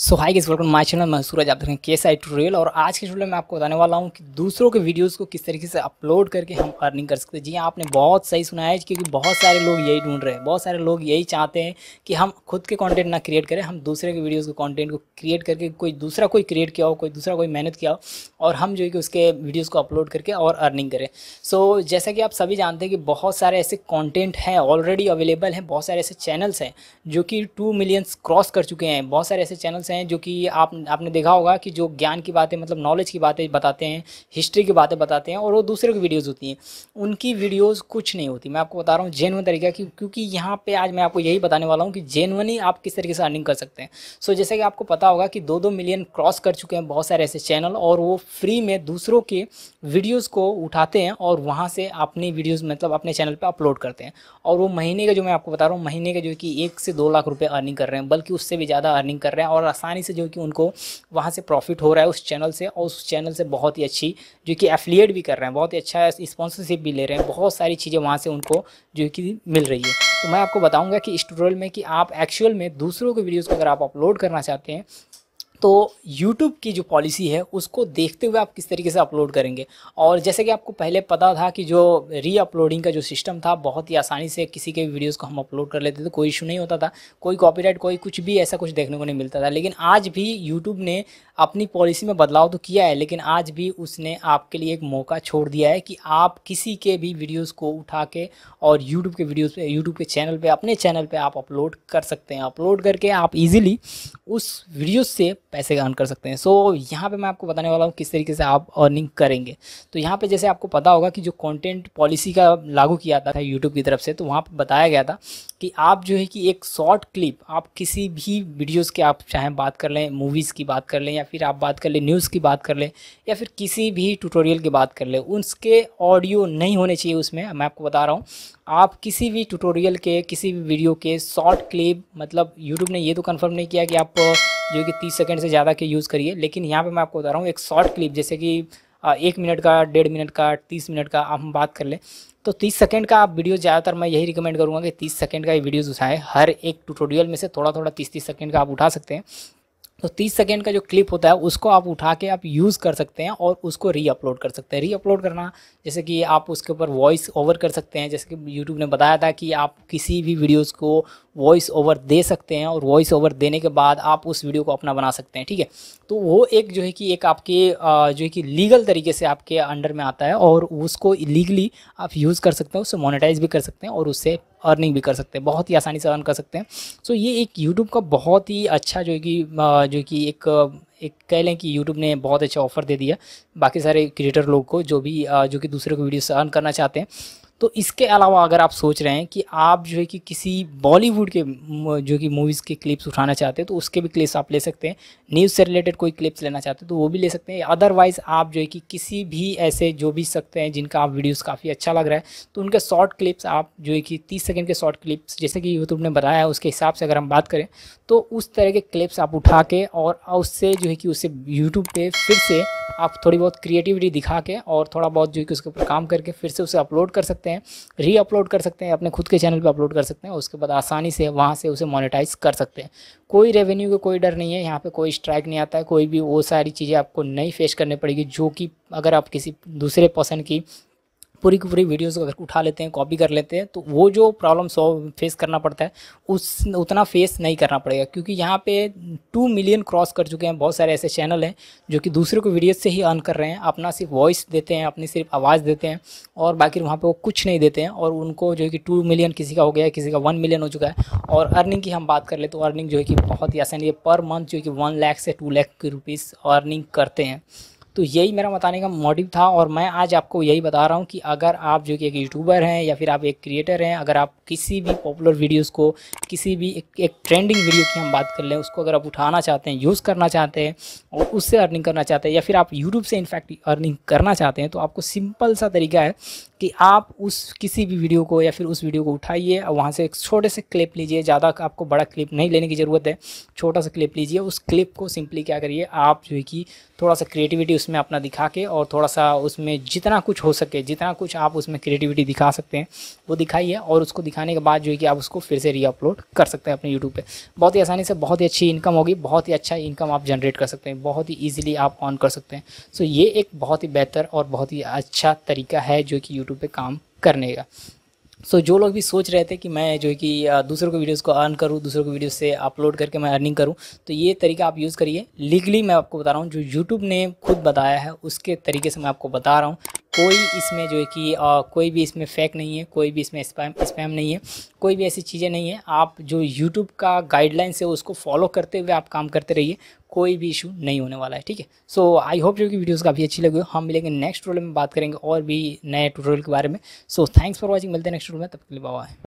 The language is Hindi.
so hi guys welcome my channel मैं सूरज आप देख रहे हैं केस आई ट्यूटोरियल और आज के वीडियो में आपको बताने वाला हूँ कि दूसरों के वीडियोस को किस तरीके से अपलोड करके हम अर्निंग कर सकते हैं जी हाँ, आपने बहुत सही सुना है क्योंकि बहुत सारे लोग यही ढूंढ रहे हैं बहुत सारे लोग यही चाहते हैं कि हम खुद के कॉन्टेंट ना क्रिएट करें हम दूसरे के वीडियोज़ के कॉन्टेंट को क्रिएट करके कोई दूसरा कोई क्रिएट किया हो कोई दूसरा कोई मेहनत किया हो और हम जो है कि उसके वीडियोज़ को अपलोड करके और अर्निंग करें सो so, जैसा कि आप सभी जानते हैं कि बहुत सारे ऐसे कॉन्टेंट हैं ऑलरेडी अवेलेबल हैं बहुत सारे ऐसे चैनल्स हैं जो कि टू मिलियंस क्रॉस कर चुके हैं बहुत सारे ऐसे चैनल्स हैं जो कि आप आपने देखा होगा कि जो ज्ञान की बातें मतलब नॉलेज की बातें बताते हैं हिस्ट्री की बातें बताते हैं और वो दूसरे की वीडियोज़ होती हैं उनकी वीडियोज़ कुछ नहीं होती मैं आपको बता रहा हूँ जेनवन तरीका की क्योंकि यहाँ पर आज मैं आपको यही बताने वाला हूँ कि जेनवनी आप किस तरीके से अर्निंग कर सकते हैं सो जैसे कि आपको पता होगा कि दो दो मिलियन क्रॉस कर चुके हैं बहुत सारे ऐसे चैनल और वो फ्री में दूसरों के वीडियोज़ को उठाते हैं और वहाँ से अपनी वीडियोज़ मतलब अपने चैनल पर अपलोड करते हैं और वो महीने का जो मैं आपको बता रहा हूँ महीने का जो कि एक से दो लाख रुपए अर्निंग कर रहे हैं बल्कि उससे भी ज़्यादा अर्निंग कर रहे हैं और आसानी से जो कि उनको वहाँ से प्रॉफिट हो रहा है उस चैनल से और उस चैनल से बहुत ही अच्छी जो कि एफिलिएट भी कर रहे हैं बहुत ही अच्छा स्पॉन्सरशिप भी ले रहे हैं बहुत सारी चीज़ें वहाँ से उनको जो कि मिल रही है तो मैं आपको बताऊँगा कि इस ट्यूटोरियल में कि आप एक्चुअल में दूसरों के वीडियोज़ को अगर आप अपलोड करना चाहते हैं तो यूट्यूब की जो पॉलिसी है उसको देखते हुए आप किस तरीके से अपलोड करेंगे और जैसे कि आपको पहले पता था कि जो री अपलोडिंग का जो सिस्टम था बहुत ही आसानी से किसी के भी वीडियोज़ को हम अपलोड कर लेते थे कोई इशू नहीं होता था कोई कॉपीराइट कोई कुछ भी ऐसा कुछ देखने को नहीं मिलता था लेकिन आज भी यूट्यूब ने अपनी पॉलिसी में बदलाव तो किया है लेकिन आज भी उसने आपके लिए एक मौका छोड़ दिया है कि आप किसी के भी वीडियोज़ को उठा के और यूट्यूब के वीडियोज़ पर यूट्यूब के चैनल पर अपने चैनल पर आप अपलोड कर सकते हैं अपलोड करके आप ईजिली उस वीडियो से पैसे अर्न कर सकते हैं सो so, यहाँ पे मैं आपको बताने वाला हूँ किस तरीके से आप अर्निंग करेंगे तो यहाँ पे जैसे आपको पता होगा कि जो कंटेंट पॉलिसी का लागू किया था यूट्यूब की तरफ से तो वहाँ पर बताया गया था कि आप जो है कि एक शॉर्ट क्लिप आप किसी भी वीडियोज़ के आप चाहे बात कर लें मूवीज़ की बात कर लें या फिर आप बात कर लें न्यूज़ की बात कर लें या फिर किसी भी टूटोरियल की बात कर लें उसके ऑडियो नहीं होने चाहिए उसमें मैं आपको बता रहा हूँ आप किसी भी टूटोरियल के किसी भी वीडियो के शॉर्ट क्लिप मतलब यूट्यूब ने ये तो कन्फर्म नहीं किया कि आप जो कि तीस सेकेंड से ज़्यादा के यूज़ करिए लेकिन यहाँ पे मैं आपको बता रहा हूँ एक शॉर्ट क्लिप जैसे कि एक मिनट का डेढ़ मिनट का तीस मिनट का हम बात कर लें तो तीस सेकेंड का आप वीडियो ज़्यादातर मैं यही रिकमेंड करूँगा कि तीस सेकेंड का ये वीडियोज़ उठाएं हर एक टूटोरियल में से थोड़ा थोड़ा तीस तीस सेकेंड का आप उठा सकते हैं तो 30 सेकेंड का जो क्लिप होता है उसको आप उठा के आप यूज़ कर सकते हैं और उसको री अपलोड कर सकते हैं री अपलोड करना जैसे कि आप उसके ऊपर वॉइस ओवर कर सकते हैं जैसे कि यूट्यूब ने बताया था कि आप किसी भी वीडियोस को वॉइस ओवर दे सकते हैं और वॉइस ओवर देने के बाद आप उस वीडियो को अपना बना सकते हैं ठीक है तो वो एक जो है कि एक आपके जो है कि लीगल तरीके से आपके अंडर में आता है और उसको लीगली आप यूज़ कर सकते हैं उससे मोनेटाइज भी कर सकते हैं और उससे अर्निंग भी कर सकते हैं बहुत ही आसानी से अर्न कर सकते हैं सो ये एक यूट्यूब का बहुत ही अच्छा जो है कि जो कि एक एक कह लें कि यूट्यूब ने बहुत अच्छा ऑफर दे दिया बाकी सारे क्रिएटर लोग को जो भी जो कि दूसरे को वीडियो से अर्न करना चाहते हैं तो इसके अलावा अगर आप सोच रहे हैं कि आप जो है कि किसी बॉलीवुड के जो कि मूवीज़ के क्लिप्स उठाना चाहते हैं तो उसके भी क्लिप्स आप ले सकते हैं न्यूज़ से रिलेटेड कोई क्लिप्स लेना चाहते हैं तो वो भी ले सकते हैं अदरवाइज़ आप जो है कि किसी भी ऐसे जो भी सकते हैं जिनका आप वीडियोज़ काफ़ी अच्छा लग रहा है तो उनके शॉर्ट क्लिप्स आप जो है कि तीस सेकेंड के शॉर्ट क्लिप्स जैसे कि यूट्यूब ने बताया उसके हिसाब से अगर हम बात करें तो उस तरह के क्लिप्स आप उठा के और उससे जो है कि उससे यूट्यूब पर फिर से आप थोड़ी बहुत क्रिएटिविटी दिखा के और थोड़ा बहुत जो है कि उसके ऊपर काम करके फिर से उसे अपलोड कर सकते हैं री अपलोड कर सकते हैं अपने खुद के चैनल पर अपलोड कर सकते हैं उसके बाद आसानी से वहाँ से उसे मोनिटाइज कर सकते हैं कोई रेवेन्यू का कोई डर नहीं है यहाँ पर कोई स्ट्राइक नहीं आता है कोई भी वो सारी चीज़ें आपको नहीं फेस करनी पड़ेगी जो कि अगर आप किसी दूसरे पर्सन की पूरी की पूरी वीडियोस को अगर उठा लेते हैं कॉपी कर लेते हैं तो वो जो प्रॉब्लम सॉल्व फेस करना पड़ता है उस उतना फेस नहीं करना पड़ेगा क्योंकि यहाँ पे टू मिलियन क्रॉस कर चुके हैं बहुत सारे ऐसे चैनल हैं जो कि दूसरे को वीडियोस से ही अर्न कर रहे हैं अपना सिर्फ वॉइस देते हैं अपनी सिर्फ आवाज़ देते हैं और बाकी वहाँ पर वो कुछ नहीं देते हैं और उनको जो है कि टू मिलियन किसी का हो गया है किसी का वन मिलियन हो चुका है और अर्निंग की हम बात कर ले तो अर्निंग जो है कि बहुत ही आसानी है पर मंथ जो है कि वन लैख से टू लैख के रुपीज़ अर्निंग करते हैं तो यही मेरा बताने का मोटिव था और मैं आज आपको यही बता रहा हूँ कि अगर आप जो कि एक यूट्यूबर हैं या फिर आप एक क्रिएटर हैं अगर आप किसी भी पॉपुलर वीडियोस को किसी भी एक, एक ट्रेंडिंग वीडियो की हम बात कर लें उसको अगर आप उठाना चाहते हैं यूज़ करना चाहते हैं और उससे अर्निंग करना चाहते हैं या फिर आप यूट्यूब से इनफैक्ट अर्निंग करना चाहते हैं तो आपको सिंपल सा तरीका है कि आप उस किसी भी वीडियो को या फिर उस वीडियो को उठाइए और वहाँ से एक छोटे से क्लिप लीजिए ज़्यादा आपको बड़ा क्लिप नहीं लेने की ज़रूरत है छोटा सा क्लिप लीजिए उस क्लिप को सिंपली क्या करिए आप जो है कि थोड़ा सा क्रिएटिविटी उसमें इसमें अपना दिखा के और थोड़ा सा उसमें जितना कुछ हो सके जितना कुछ आप उसमें क्रिएटिविटी दिखा सकते हैं वो दिखाइए और उसको दिखाने के बाद जो है कि आप उसको फिर से रीअपलोड कर सकते हैं अपने यूट्यूब पर बहुत ही आसानी से बहुत ही अच्छी इनकम होगी बहुत ही अच्छा इनकम आप जनरेट कर सकते हैं बहुत ही ईजिली आप ऑन कर सकते हैं सो ये एक बहुत ही बेहतर और बहुत ही अच्छा तरीका है जो कि यूट्यूब पर काम करने का सो so, जो लोग भी सोच रहे थे कि मैं जो है कि दूसरों के वीडियोस को अर्न करूँ दूसरों के वीडियोस से अपलोड करके मैं अर्निंग करूँ तो ये तरीका आप यूज़ करिए लीगली मैं आपको बता रहा हूँ जो यूट्यूब ने खुद बताया है उसके तरीके से मैं आपको बता रहा हूँ कोई इसमें जो है कि आ, कोई भी इसमें फेक नहीं है कोई भी इसमें स्पैम स्पैम नहीं है कोई भी ऐसी चीज़ें नहीं है आप जो यूट्यूब का गाइडलाइंस है उसको फॉलो करते हुए आप काम करते रहिए कोई भी इशू नहीं होने वाला है ठीक है सो आई होप जो कि वीडियोस काफ़ी अच्छी लगी हो हम मिलेंगे नेक्स्ट रोल में बात करेंगे और भी नए टूटोरियल के बारे में सो थैंक्स फॉर वॉचिंग मिलते हैं नेक्स्ट रोल में तब के लिए बाबा